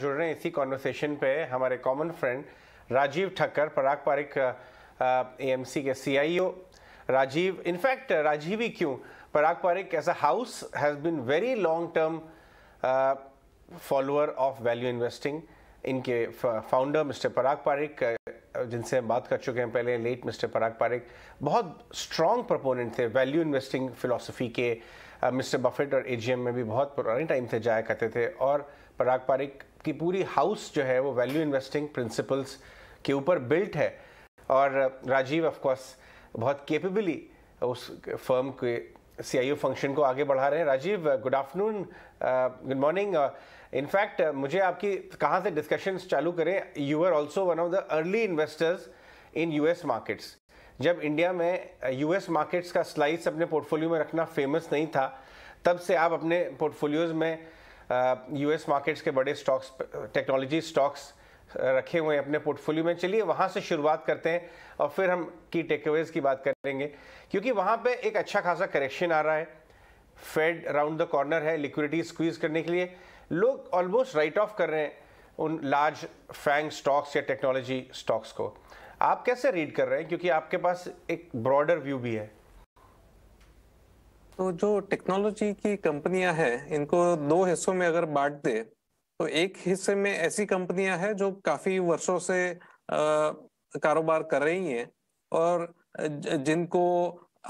जुड़ रहे हैं इसी कॉन्वर्सेशन पे हमारे common friend Rajiv Thakkar Parag Parikh AMC के सीआईओ राजीव इनफैक्ट राजीव ही क्यों Parag Parikh as a house has been very long term follower of value investing इनके फाउंडर मिस्टर पराग पारिक जिनसे हम बात कर चुके हैं पहले लेट मिस्टर पराग पारिक बहुत स्ट्रॉन्ग प्रपोनेंट थे वैल्यू इन्वेस्टिंग फिलोसफी के मिस्टर बफेट और एजीएम में भी बहुत पुराने टाइम से जाया करते थे और uh, पराग पारिक की पूरी हाउस जो है वो वैल्यू इन्वेस्टिंग प्रिंसिपल्स के ऊपर बिल्ट है और राजीव ऑफकोर्स बहुत केपेबली उस फर्म के सी फंक्शन को आगे बढ़ा रहे हैं Rajiv good afternoon good morning in fact मुझे आपकी कहाँ से डिस्कशंस चालू करें you are also one of the early investors in S markets जब इंडिया में एस uh, मार्केट्स का स्लाइस अपने पोर्टफोलियो में रखना फेमस नहीं था तब से आप अपने पोर्टफोलियोज़ में यूएस मार्केट्स के बड़े स्टॉक्स टेक्नोलॉजी स्टॉक्स रखे हुए हैं अपने पोर्टफोलियो में चलिए वहाँ से शुरुआत करते हैं और फिर हम की टेकअवेज की बात करेंगे क्योंकि वहाँ पे एक अच्छा खासा करेक्शन आ रहा है फेड राउंड द कॉर्नर है लिक्विडिटी स्क्वीज करने के लिए लोग ऑलमोस्ट राइट ऑफ कर रहे हैं उन लार्ज फैंग स्टॉक्स या टेक्नोलॉजी स्टॉक्स को आप कैसे रीड कर रहे हैं क्योंकि आपके पास एक ब्रॉडर व्यू भी है तो जो टेक्नोलॉजी की कंपनियां हैं इनको दो हिस्सों में अगर बांट दे तो एक हिस्से में ऐसी कंपनियां हैं जो काफी वर्षों से कारोबार कर रही हैं और जिनको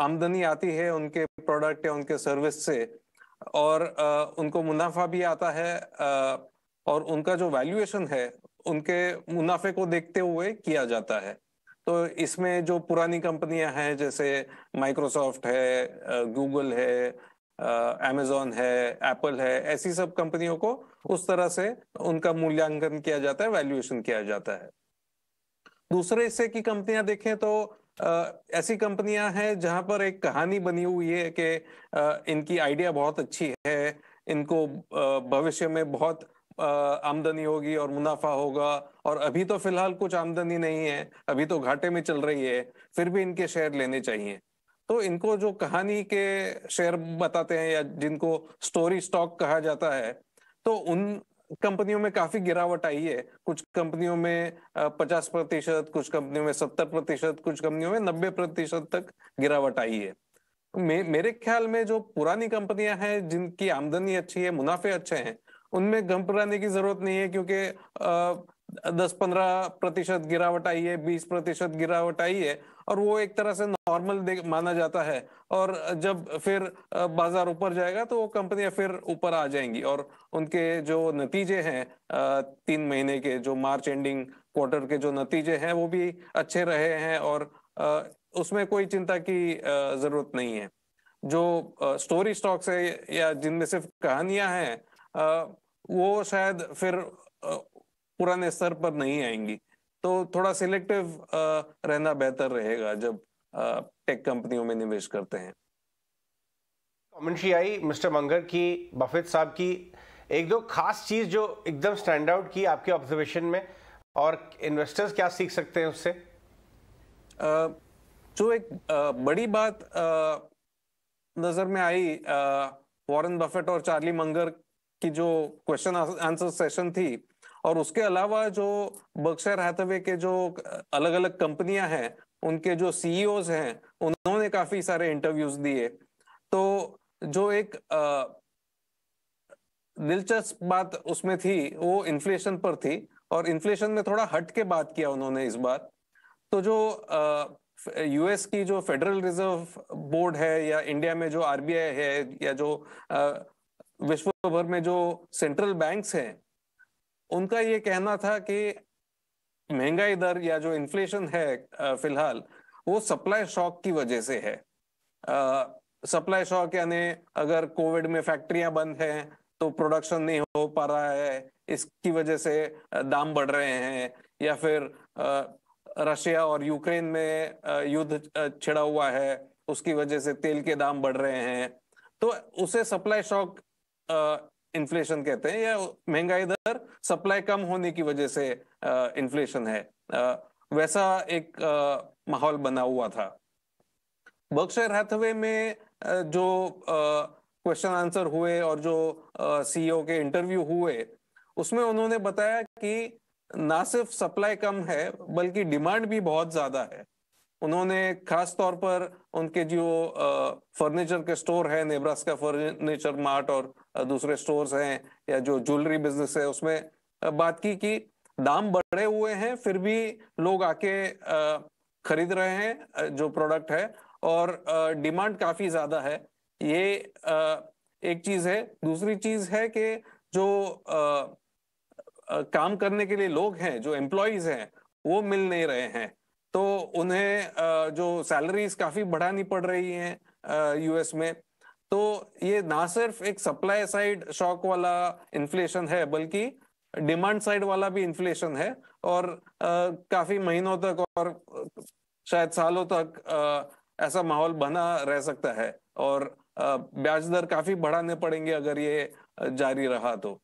आमदनी आती है उनके प्रोडक्ट या उनके सर्विस से और आ, उनको मुनाफा भी आता है आ, और उनका जो वैल्यूएशन है उनके मुनाफे को देखते हुए किया जाता है तो इसमें जो पुरानी कंपनियां हैं जैसे माइक्रोसॉफ्ट है गूगल है अमेजोन है एप्पल है ऐसी सब कंपनियों को उस तरह से उनका मूल्यांकन किया जाता है वैल्यूएशन किया जाता है दूसरे हिस्से की कंपनियां देखें तो ऐसी कंपनियां हैं जहां पर एक कहानी बनी हुई है कि इनकी आइडिया बहुत अच्छी है इनको भविष्य में बहुत आमदनी होगी और मुनाफा होगा और अभी तो फिलहाल कुछ आमदनी नहीं है अभी तो घाटे में चल रही है फिर भी इनके शेयर लेने चाहिए तो इनको जो कहानी के शेयर बताते हैं या जिनको स्टोरी स्टॉक कहा जाता है तो उन कंपनियों में काफी गिरावट आई है कुछ कंपनियों में पचास प्रतिशत कुछ कंपनियों में सत्तर प्रतिशत कुछ कंपनियों में नब्बे प्रतिशत तक गिरावट आई है मे, मेरे ख्याल में जो पुरानी कंपनियां हैं जिनकी आमदनी अच्छी है मुनाफे अच्छे हैं उनमें घबराने की जरूरत नहीं है क्योंकि दस पंद्रह प्रतिशत गिरावट आई है बीस प्रतिशत गिरावट आई है और वो एक तरह से नॉर्मल माना जाता है और जब फिर बाजार ऊपर जाएगा तो वो कंपनियां फिर ऊपर आ जाएंगी और उनके जो नतीजे हैं तीन महीने के जो मार्च एंडिंग क्वार्टर के जो नतीजे हैं वो भी अच्छे रहे हैं और उसमें कोई चिंता की जरूरत नहीं है जो स्टोरी स्टॉक्स है या जिनमें सिर्फ कहानियां हैं वो शायद फिर पुराने स्तर पर नहीं आएंगी तो थोड़ा सिलेक्टिव रहना बेहतर रहेगा जब टेक कंपनियों में निवेश करते हैं कमेंट्री आई मिस्टर मंगर की बफेट साहब की एक दो खास चीज जो एकदम स्टैंड आउट की आपके ऑब्जर्वेशन में और इन्वेस्टर्स क्या सीख सकते हैं उससे जो एक बड़ी बात नजर में आई वॉरेन बफेट और चार्ली मंगर की जो क्वेश्चन आंसर सेशन थी और उसके अलावा जो बक्सर हैथवे के जो अलग अलग कंपनियां हैं उनके जो सीईओ e हैं उन्होंने काफी सारे इंटरव्यूज दिए तो जो एक दिलचस्प बात उसमें थी वो इन्फ्लेशन पर थी और इन्फ्लेशन में थोड़ा हट के बात किया उन्होंने इस बार तो जो यूएस की जो फेडरल रिजर्व बोर्ड है या इंडिया में जो आरबीआई है या जो विश्व भर में जो सेंट्रल बैंक्स हैं उनका ये कहना था कि महंगाई दर या जो इन्फ्लेशन है फिलहाल वो सप्लाई शॉक की वजह से है सप्लाई शॉक यानी अगर कोविड में फैक्ट्रियां बंद हैं तो प्रोडक्शन नहीं हो पा रहा है इसकी वजह से दाम बढ़ रहे हैं या फिर रशिया और यूक्रेन में युद्ध छिड़ा हुआ है उसकी वजह से तेल के दाम बढ़ रहे हैं तो उसे सप्लाई शॉक इन्फ्लेशन कहते हैं या महंगाई दर सप्लाई कम होने की वजह से इन्फ्लेशन है आ, वैसा एक माहौल बना हुआ था बक्शर हैथवे में आ, जो क्वेश्चन आंसर हुए और जो सीईओ e के इंटरव्यू हुए उसमें उन्होंने बताया कि ना सिर्फ सप्लाई कम है बल्कि डिमांड भी बहुत ज्यादा है उन्होंने खास तौर पर उनके जो फर्नीचर के स्टोर है नेब्रास्का फर्नीचर मार्ट और दूसरे स्टोर्स हैं या जो ज्वेलरी बिजनेस है उसमें बात की कि दाम बढ़े हुए हैं फिर भी लोग आके खरीद रहे हैं जो प्रोडक्ट है और डिमांड काफी ज्यादा है ये एक चीज है दूसरी चीज है कि जो काम करने के लिए लोग हैं जो एम्प्लॉयज हैं वो मिल नहीं रहे हैं तो उन्हें जो सैलरीज काफी बढ़ानी पड़ रही हैं यूएस में तो ये ना सिर्फ एक सप्लाई साइड शॉक वाला इन्फ्लेशन है बल्कि डिमांड साइड वाला भी इन्फ्लेशन है और आ, काफी महीनों तक और शायद सालों तक आ, ऐसा माहौल बना रह सकता है और ब्याज दर काफी बढ़ाने पड़ेंगे अगर ये जारी रहा तो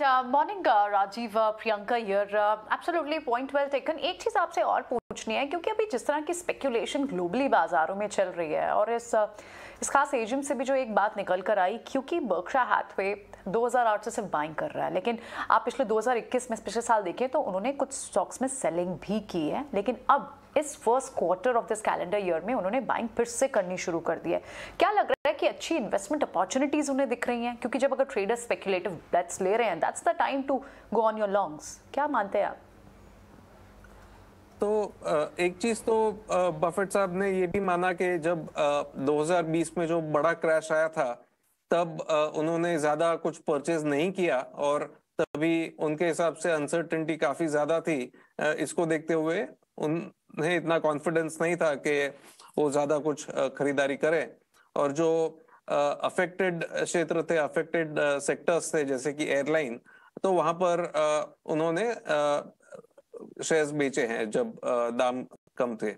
right morning Rajiv Priyanka yeah absolutely point well taken एक चीज़ आपसे और पूछनी है क्योंकि अभी जिस तरह की स्पेकुलेशन ग्लोबली बाजारों में चल रही है और इस इस खास एजेंट से भी जो एक बात निकल कर आई क्योंकि बक्शा हाथवे 2008 से सिर्फ बाइंग कर रहा है लेकिन आप पिछले 2021 में पिछले साल देखें तो उन्होंने कुछ स्टॉक्स में सेलिंग भी की है लेकिन अब इस first quarter of this calendar year में उन्होंने बाइंग फिर से करनी शुरू कर दी है क्या लग रहा है कि अच्छी इन्वेस्टमेंट अपॉर्चुनिटीज उन्हें दिख रही हैं क्योंकि जब अगर ट्रेडर स्पेक्युलेटिव बेट्स ले रहे हैं that's the time to go on your longs क्या मानते हैं आप तो एक चीज तो बफेट साहब ने ये भी माना कि जब 2020 में जो बड़ा क्रैश आया था तब उन्होंने ज्यादा कुछ परचेज नहीं किया और तभी उनके हिसाब से अनसर्टेनिटी काफी ज्यादा थी इसको देखते हुए उन्हें इतना कॉन्फिडेंस नहीं था कि वो ज्यादा कुछ खरीदारी करें और जो अफेक्टेड क्षेत्र थे अफेक्टेड सेक्टर्स थे जैसे कि एयरलाइन तो वहां पर उन्होंने शेयर्स बेचे हैं जब दाम कम थे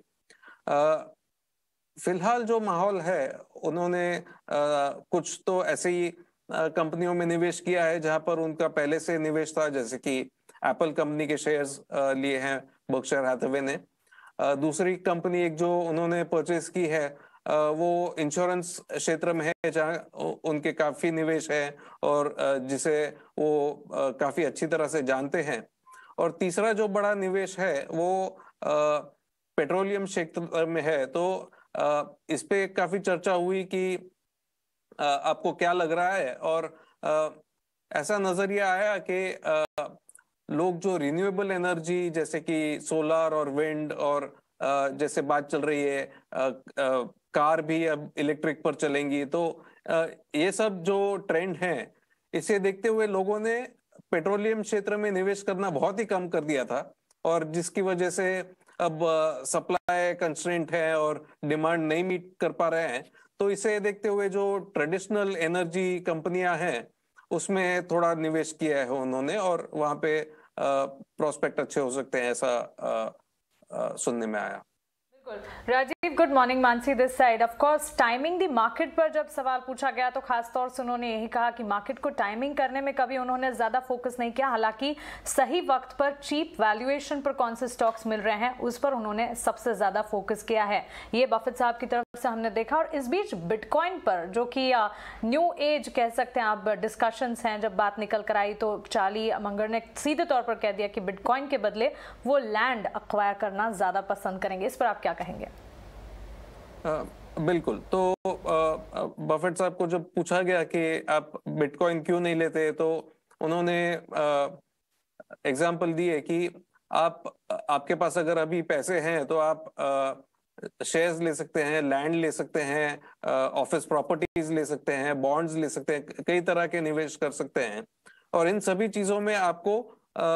फिलहाल जो माहौल है उन्होंने कुछ तो ऐसे ही कंपनियों में निवेश किया है जहां पर उनका पहले से निवेश था जैसे कि एप्पल कंपनी के शेयर्स uh, लिए हैं बक्शर हाथवे ने uh, दूसरी कंपनी एक जो उन्होंने परचेज की है uh, वो इंश्योरेंस क्षेत्र में है जहाँ उनके काफी निवेश है और जिसे वो काफी अच्छी तरह से जानते हैं और तीसरा जो बड़ा निवेश है वो पेट्रोलियम क्षेत्र में है तो इस पे काफी चर्चा हुई कि आपको क्या लग रहा है और ऐसा नजरिया आया कि लोग जो रिन्यूएबल एनर्जी जैसे कि सोलर और विंड और जैसे बात चल रही है कार भी अब इलेक्ट्रिक पर चलेंगी तो ये सब जो ट्रेंड है इसे देखते हुए लोगों ने पेट्रोलियम क्षेत्र में निवेश करना बहुत ही कम कर दिया था और जिसकी वजह से अब सप्लाई कंस्ट्रेंट है और डिमांड नहीं मीट कर पा रहे हैं तो इसे देखते हुए जो ट्रेडिशनल एनर्जी कंपनियां हैं उसमें थोड़ा निवेश किया है उन्होंने और वहां पे प्रोस्पेक्ट अच्छे हो सकते हैं ऐसा सुनने में आया Rajiv good morning Mansi this side of course timing the market पर जब सवाल पूछा गया तो खास तौर से उन्होंने यही कहा कि मार्केट को टाइमिंग करने में कभी उन्होंने ज़्यादा फोकस नहीं किया हालांकि सही वक्त पर चीप वैल्यूएशन पर कौन से स्टॉक्स मिल रहे हैं उस पर उन्होंने सबसे ज़्यादा फोकस किया है ये बफेट साहब की तरफ से हमने देखा और इस बीच बिटकॉइन पर जो कि न्यू एज कह सकते हैं आप डिस्कशंस हैं जब बात निकल कर आई तो चाली मंगर ने सीधे तौर पर कह दिया कि बिटकॉइन के बदले वो लैंड अक्वायर करना ज़्यादा पसंद करेंगे इस पर आप क्या कहेंगे बिल्कुल तो बफेट साहब को जब पूछा गया कि आप बिटकॉइन क्यों नहीं लेते तो उन्होंने एग्जाम्पल दिए कि आप आपके पास अगर अभी पैसे हैं तो आप शेयर्स ले सकते हैं लैंड ले सकते हैं ऑफिस प्रॉपर्टीज ले सकते हैं बॉन्ड्स ले सकते हैं कई तरह के निवेश कर सकते हैं और इन सभी चीजों में आपको आ,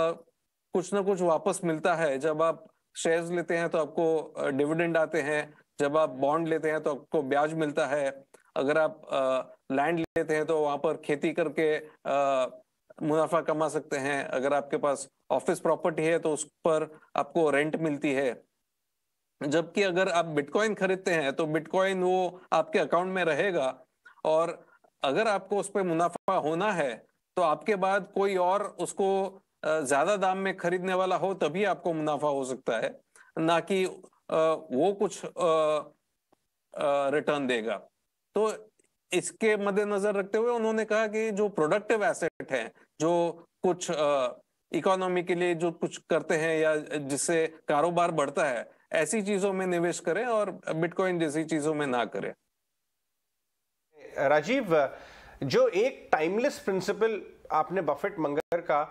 कुछ ना कुछ वापस मिलता है जब आप शेयर्स लेते हैं तो आपको डिविडेंड आते हैं जब आप बॉन्ड लेते हैं तो आपको ब्याज मिलता है अगर आप लैंड लेते हैं तो वहां पर खेती करके मुनाफा कमा सकते हैं अगर आपके पास ऑफिस प्रॉपर्टी है तो उस पर आपको रेंट मिलती है जबकि अगर आप बिटकॉइन खरीदते हैं तो बिटकॉइन वो आपके अकाउंट में रहेगा और अगर आपको उस पर मुनाफा होना है तो आपके बाद कोई और उसको ज्यादा दाम में खरीदने वाला हो तभी आपको मुनाफा हो सकता है ना कि वो कुछ रिटर्न देगा तो इसके मद्देनजर रखते हुए उन्होंने कहा कि जो प्रोडक्टिव एसेट हैं जो कुछ इकोनॉमी के लिए जो कुछ करते हैं या जिससे कारोबार बढ़ता है ऐसी चीजों में निवेश करें और बिटकॉइन जैसी चीजों में ना करें राजीव जो एक टाइमलेस प्रिंसिपल आपने बफेट मंगर का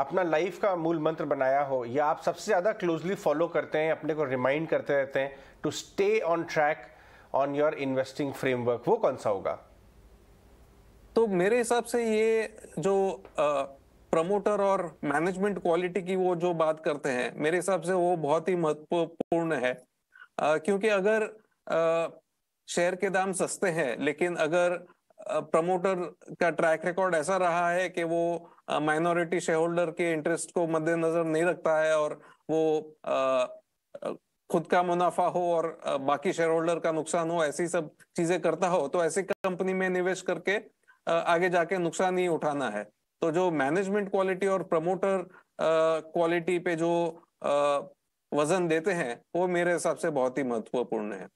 अपना लाइफ का मूल मंत्र बनाया हो या आप सबसे ज़्यादा क्लोजली फॉलो करते हैं अपने को रिमाइंड करते रहते हैं to stay on track on your investing framework वो कौन सा होगा तो मेरे हिसाब से ये जो प्रमोटर और मैनेजमेंट क्वालिटी की वो जो बात करते हैं मेरे हिसाब से वो बहुत ही महत्वपूर्ण है आ, क्योंकि अगर शेयर के दाम सस्ते हैं लेकिन अगर प्रमोटर का ट्रैक रिकॉर्ड ऐसा रहा है कि वो माइनॉरिटी शेयर होल्डर के इंटरेस्ट को मद्देनजर नहीं रखता है और वो खुद का मुनाफा हो और बाकी शेयर होल्डर का नुकसान हो ऐसी सब चीजें करता हो तो ऐसी कंपनी में निवेश करके आगे जाके नुकसान ही उठाना है तो जो मैनेजमेंट क्वालिटी और प्रमोटर क्वालिटी पे जो वजन देते हैं वो मेरे हिसाब से बहुत ही महत्वपूर्ण है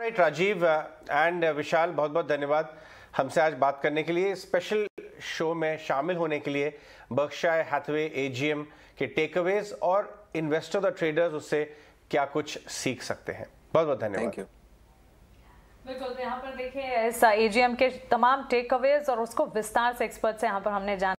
राइट राजीव एंड विशाल बहुत बहुत धन्यवाद हमसे आज बात करने के लिए स्पेशल शो में शामिल होने के लिए बख्शाए हैथवे एजीएम के टेकअवेज और इन्वेस्टर और ट्रेडर्स उससे क्या कुछ सीख सकते हैं बहुत बहुत धन्यवाद थैंक यू बिल्कुल तो यहाँ पर देखिए एजीएम के तमाम टेक अवेज और उसको विस्तार से एक्सपर्ट से यहाँ पर हमने जाना